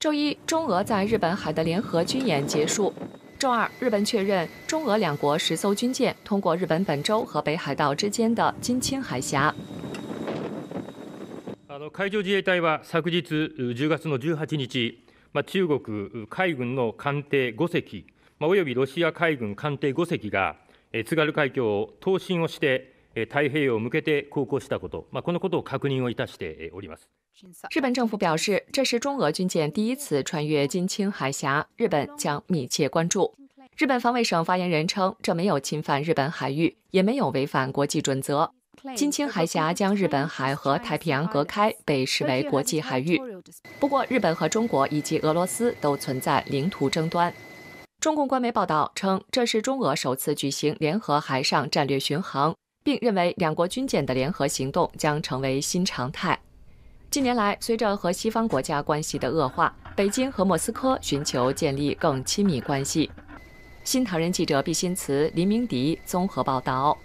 周一，中俄在日本海的联合军演结束。周二，日本确认中俄两国十艘军舰通过日本本州和北海道之间的金青海峡。海上自卫队は昨日10月の18日、ま中国海軍の艦艇5隻、まおよびロシア海軍艦艇5隻が津軽海峡を通船をして。日本政府表示，这是中俄军舰第一次穿越金青海峡，日本将密切关注。日本防卫省发言人称，这没有侵犯日本海域，也没有违反国际准则。金青海峡将日本海和太平洋隔开，被视为国际海域。不过，日本和中国以及俄罗斯都存在领土争端。中共官媒报道称，这是中俄首次举行联合海上战略巡航。并认为两国军舰的联合行动将成为新常态。近年来，随着和西方国家关系的恶化，北京和莫斯科寻求建立更亲密关系。新唐人记者毕新慈、林明迪综合报道。